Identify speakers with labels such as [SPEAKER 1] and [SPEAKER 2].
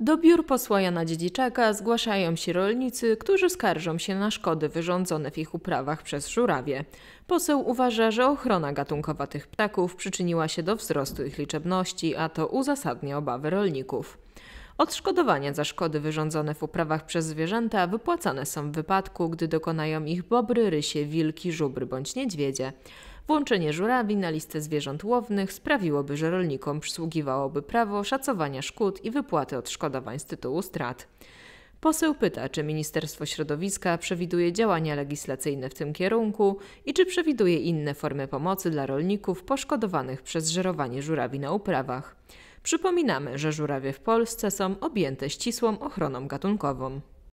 [SPEAKER 1] Do biur posła Jana Dziedziczaka zgłaszają się rolnicy, którzy skarżą się na szkody wyrządzone w ich uprawach przez żurawie. Poseł uważa, że ochrona gatunkowa tych ptaków przyczyniła się do wzrostu ich liczebności, a to uzasadnia obawy rolników. Odszkodowania za szkody wyrządzone w uprawach przez zwierzęta wypłacane są w wypadku, gdy dokonają ich bobry, rysie, wilki, żubry bądź niedźwiedzie. Włączenie żurawi na listę zwierząt łownych sprawiłoby, że rolnikom przysługiwałoby prawo szacowania szkód i wypłaty odszkodowań z tytułu strat. Poseł pyta, czy Ministerstwo Środowiska przewiduje działania legislacyjne w tym kierunku i czy przewiduje inne formy pomocy dla rolników poszkodowanych przez żerowanie żurawi na uprawach. Przypominamy, że żurawie w Polsce są objęte ścisłą ochroną gatunkową.